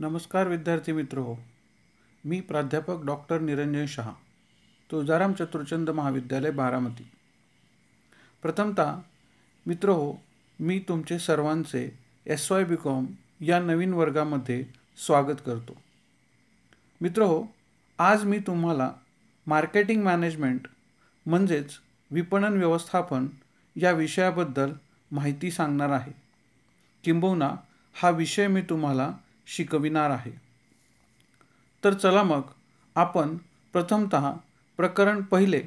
नमस्कार विद्यार्थी मित्र हो मी प्राध्यापक डॉक्टर निरंजन शहा तुळजाराम चतुर्चंद महाविद्यालय बारामती प्रथमतः मित्र हो मी तुमचे सर्वांचे एस वाय बी कॉम या नवीन वर्गामध्ये स्वागत करतो मित्र हो आज मी तुम्हाला मार्केटिंग मॅनेजमेंट म्हणजेच विपणन व्यवस्थापन या विषयाबद्दल माहिती सांगणार आहे किंबहुना हा विषय मी तुम्हाला शिकविणार आहे तर चला मग आपण प्रथमत प्रकरण पहिले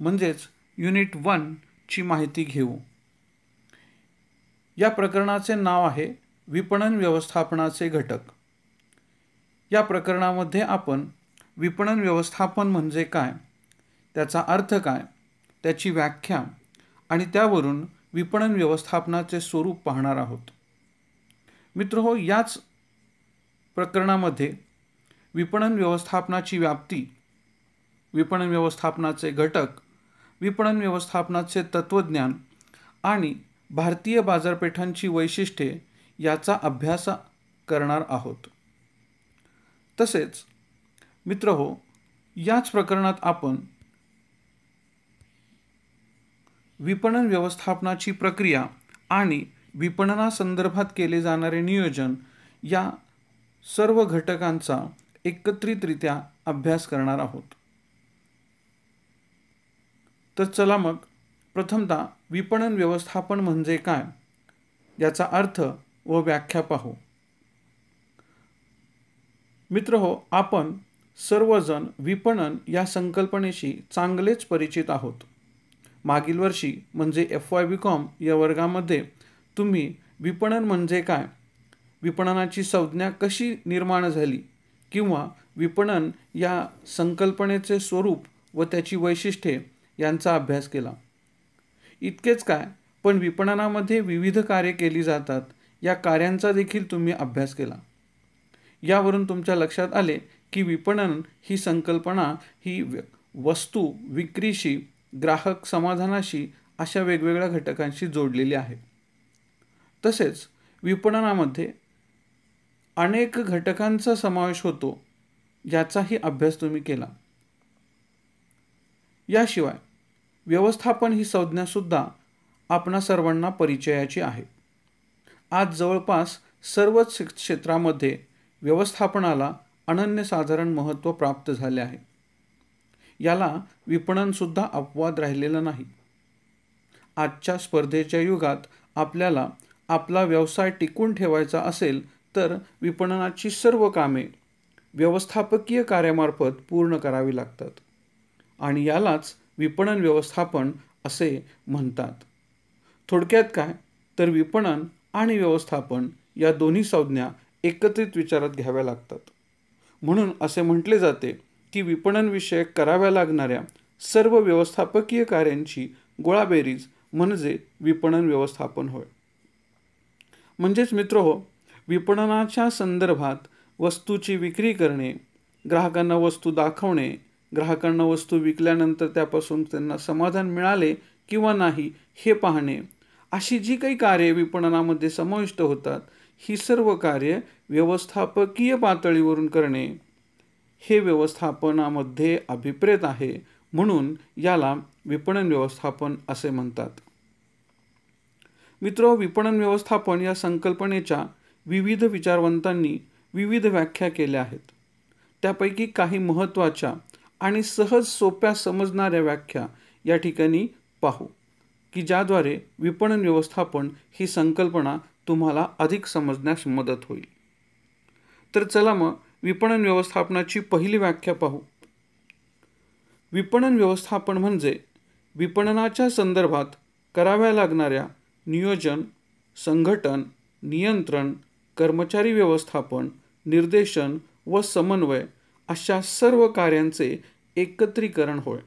म्हणजेच युनिट वनची माहिती घेऊ या प्रकरणाचे नाव आहे विपणन व्यवस्थापनाचे घटक या प्रकरणामध्ये आपण विपणन व्यवस्थापन म्हणजे काय त्याचा अर्थ काय त्याची व्याख्या आणि त्यावरून विपणन व्यवस्थापनाचे स्वरूप पाहणार आहोत मित्र हो याच प्रकरणामध्ये विपणन व्यवस्थापनाची व्याप्ती विपणन व्यवस्थापनाचे घटक विपणन व्यवस्थापनाचे तत्त्वज्ञान आणि भारतीय बाजारपेठांची वैशिष्ट्ये याचा अभ्यास करणार आहोत तसेच मित्र हो याच प्रकरणात आपण विपणन व्यवस्थापनाची प्रक्रिया आणि विपणनासंदर्भात केले जाणारे नियोजन या सर्व घटकांचा एकत्रितरित्या अभ्यास करणार आहोत तर चला मग प्रथमतः विपणन व्यवस्थापन म्हणजे काय याचा अर्थ व व्याख्या पाहू मित्र हो आपण सर्वजण विपणन या संकल्पनेशी चांगलेच परिचित आहोत मागील वर्षी म्हणजे एफ वाय बी कॉम या वर्गामध्ये तुम्ही विपणन म्हणजे काय विपणनाची संज्ञा कशी निर्माण झाली किंवा विपणन या संकल्पनेचे स्वरूप व त्याची वैशिष्ट्ये यांचा अभ्यास केला इतकेच काय पण विपणनामध्ये विविध कार्य केली जातात या कार्यांचा देखील तुम्ही अभ्यास केला यावरून तुमच्या लक्षात आले की विपणन ही संकल्पना ही वस्तू विक्रीशी ग्राहक समाधानाशी अशा वेगवेगळ्या घटकांशी जोडलेली आहे तसेच विपणनामध्ये अनेक घटकांचा समावेश होतो याचाही अभ्यास तुम्ही केला याशिवाय व्यवस्थापन ही संज्ञासुद्धा आपणा सर्वांना परिचयाची आहे आज जवळपास सर्वच क्षेत्रामध्ये व्यवस्थापनाला अनन्यसाधारण महत्त्व प्राप्त झाले आहे याला विपणनसुद्धा अपवाद राहिलेला नाही आजच्या स्पर्धेच्या युगात आपल्याला आपला व्यवसाय टिकून ठेवायचा असेल तर विपणनाची सर्व कामे व्यवस्थापकीय कार्यामार्फत पूर्ण करावी लागतात आणि यालाच विपणन व्यवस्थापन असे म्हणतात थोडक्यात काय तर विपणन आणि व्यवस्थापन या दोन्ही संज्ञा एकत्रित विचारात घ्याव्या लागतात म्हणून असे म्हटले जाते की विपणनविषयक कराव्या लागणाऱ्या सर्व व्यवस्थापकीय कार्यांची गोळाबेरीज म्हणजे विपणन व्यवस्थापन होय म्हणजेच मित्र हो विपणनाच्या संदर्भात वस्तूची विक्री करणे ग्राहकांना वस्तू दाखवणे ग्राहकांना वस्तू विकल्यानंतर त्यापासून त्यांना समाधान मिळाले किंवा नाही हे पाहणे अशी जी काही कार्ये विपणनामध्ये समाविष्ट होतात ही सर्व कार्य व्यवस्थापकीय पातळीवरून करणे हे व्यवस्थापनामध्ये अभिप्रेत आहे म्हणून याला विपणन व्यवस्थापन असे म्हणतात मित्रो विपणन व्यवस्थापन या संकल्पनेच्या विविध विचारवंतांनी विविध व्याख्या केल्या आहेत त्यापैकी काही महत्त्वाच्या आणि सहज सोप्या समजणाऱ्या व्याख्या या ठिकाणी पाहू की ज्याद्वारे विपणन व्यवस्थापन ही संकल्पना तुम्हाला अधिक समजण्यास मदत होईल तर चला मग विपणन व्यवस्थापनाची पहिली व्याख्या पाहू विपणन व्यवस्थापन म्हणजे विपणनाच्या संदर्भात कराव्या लागणाऱ्या नियोजन संघटन नियंत्रण कर्मचारी व्यवस्थापन निर्देशन व समन्वय अशा सर्व कार्यांचे एकत्रीकरण होय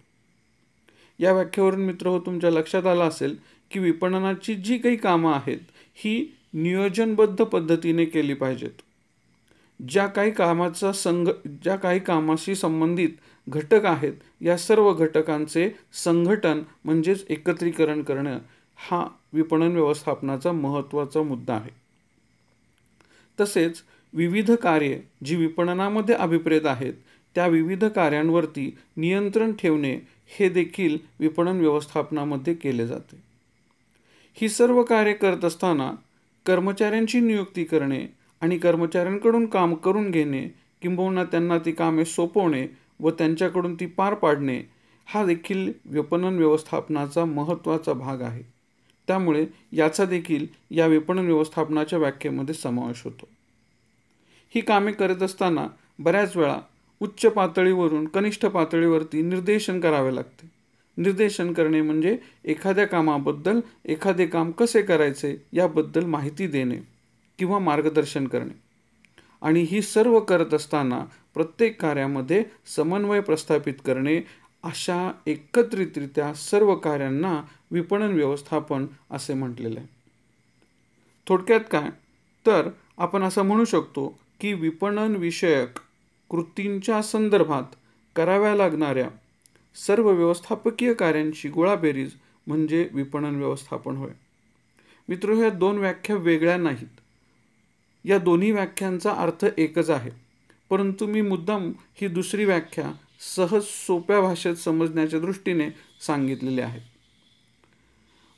या व्याख्यावरून मित्र हो तुमच्या लक्षात आला असेल की विपणनाची जी काही कामं आहेत ही नियोजनबद्ध पद्धतीने केली पाहिजेत ज्या काही कामाचा संघ ज्या काही कामाशी संबंधित घटक आहेत या सर्व घटकांचे संघटन म्हणजेच एकत्रीकरण करणं हा विपणन व्यवस्थापनाचा महत्त्वाचा मुद्दा आहे तसेच विविध कार्ये जी विपणनामध्ये अभिप्रेत आहेत त्या विविध कार्यांवरती नियंत्रण ठेवणे हे देखील विपणन व्यवस्थापनामध्ये केले जाते ही सर्व कार्य करत असताना कर्मचाऱ्यांची नियुक्ती करणे आणि कर्मचाऱ्यांकडून काम करून घेणे किंबहुना त्यांना ती कामे सोपवणे व त्यांच्याकडून ती पार पाडणे हा देखील विपणन व्यवस्थापनाचा महत्त्वाचा भाग आहे त्यामुळे याचा देखील या विपणन व्यवस्थापनाच्या व्याख्येमध्ये समावेश होतो ही कामे करत असताना बऱ्याच वेळा उच्च पातळीवरून कनिष्ठ पातळीवरती निर्देशन करावे लागते निर्देशन करणे म्हणजे एखाद्या कामाबद्दल एखादे काम कसे करायचे याबद्दल माहिती देणे किंवा मार्गदर्शन करणे आणि ही सर्व करत असताना प्रत्येक कार्यामध्ये समन्वय प्रस्थापित करणे अशा एकत्रितरित्या सर्व कार्यांना विपणन व्यवस्थापन असे म्हटलेले आहे थोडक्यात काय तर आपण असं म्हणू शकतो की विपणन विषयक कृतींच्या संदर्भात कराव्या लागणाऱ्या सर्व व्यवस्थापकीय कार्यांची गोळाबेरीज म्हणजे विपणन व्यवस्थापन होय मित्र ह्या दोन व्याख्या वेगळ्या नाहीत या दोन्ही व्याख्यांचा अर्थ एकच आहे परंतु मी मुद्दाम ही दुसरी व्याख्या सहज सोप्या भाषेत समजण्याच्या दृष्टीने सांगितलेली आहे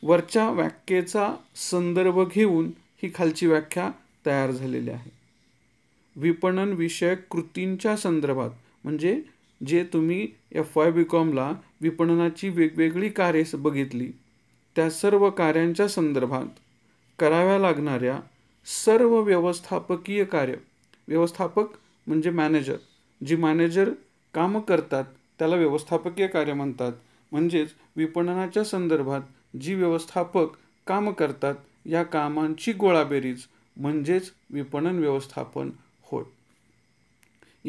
वरच्या व्याख्येचा संदर्भ घेऊन ही खालची व्याख्या तयार झालेली आहे विपणन विषयक कृतींच्या संदर्भात म्हणजे जे तुम्ही एफ वाय बी कॉमला विपणनाची वेगवेगळी कार्ये बघितली त्या सर्व कार्यांच्या संदर्भात कराव्या लागणाऱ्या सर्व व्यवस्थापकीय कार्य व्यवस्थापक म्हणजे मॅनेजर जी मॅनेजर कामं करतात त्याला व्यवस्थापकीय कार्य म्हणतात म्हणजेच विपणनाच्या संदर्भात जी व्यवस्थापक काम करतात या कामांची गोळाबेरीज म्हणजेच विपणन व्यवस्थापन होय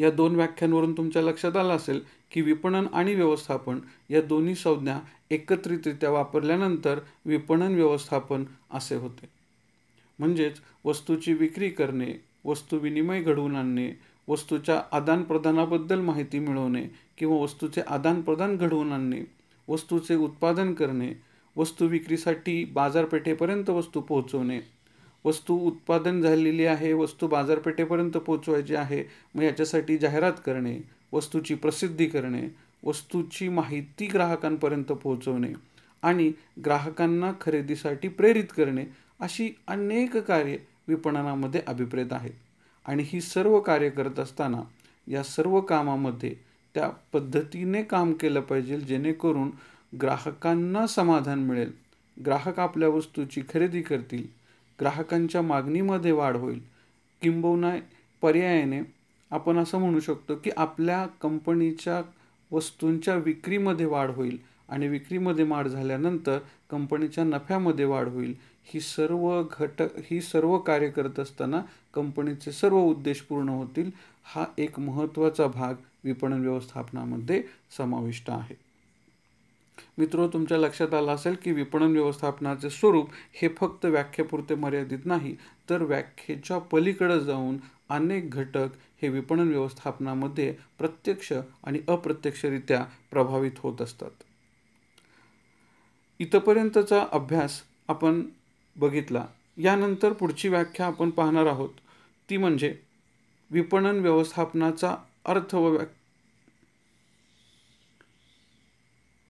या दोन व्याख्यांवरून तुमच्या लक्षात आलं असेल की विपणन आणि व्यवस्थापन या दोन्ही संज्ञा एकत्रितरित्या वापरल्यानंतर विपणन व्यवस्थापन असे होते म्हणजेच वस्तूची विक्री करणे वस्तू विनिमय घडवून आणणे वस्तूच्या आदानप्रदानाबद्दल माहिती मिळवणे किंवा वस्तूचे आदानप्रदान घडवून आणणे वस्तूचे उत्पादन करणे वस्तू विक्रीसाठी बाजारपेठेपर्यंत वस्तू पोहोचवणे वस्तू उत्पादन झालेली आहे वस्तू बाजारपेठेपर्यंत पोहोचवायची आहे मग याच्यासाठी जाहिरात करणे वस्तूची प्रसिद्धी करणे वस्तूची माहिती ग्राहकांपर्यंत पोहोचवणे आणि ग्राहकांना खरेदीसाठी प्रेरित करणे अशी अनेक कार्य विपणनामध्ये अभिप्रेत आहेत आणि ही सर्व कार्य करत असताना या सर्व कामामध्ये त्या पद्धतीने काम केलं पाहिजे जेणेकरून ग्राहकांना समाधान मिळेल ग्राहक आपल्या वस्तूची खरेदी करतील ग्राहकांच्या मागणीमध्ये वाढ होईल किंबहुना पर्यायाने आपण असं म्हणू शकतो की आपल्या कंपनीच्या वस्तूंच्या विक्रीमध्ये वाढ होईल आणि विक्रीमध्ये वाढ झाल्यानंतर कंपनीच्या नफ्यामध्ये वाढ होईल ही सर्व घटक ही सर्व कार्य करत असताना कंपनीचे सर्व उद्देश पूर्ण होतील हा एक महत्त्वाचा भाग विपणन व्यवस्थापनामध्ये समाविष्ट आहे मित्रो तुमच्या लक्षात आलं असेल की विपणन व्यवस्थापनाचे स्वरूप हे फक्त व्याख्यापुरते मर्यादित नाही तर व्याख्येच्या पलीकडे जाऊन अनेक घटक हे विपणन व्यवस्थापनामध्ये प्रत्यक्ष आणि अप्रत्यक्षरित्या प्रभावित होत असतात इथपर्यंतचा अभ्यास आपण बघितला यानंतर पुढची व्याख्या आपण पाहणार आहोत ती म्हणजे विपणन व्यवस्थापनाचा अर्थ व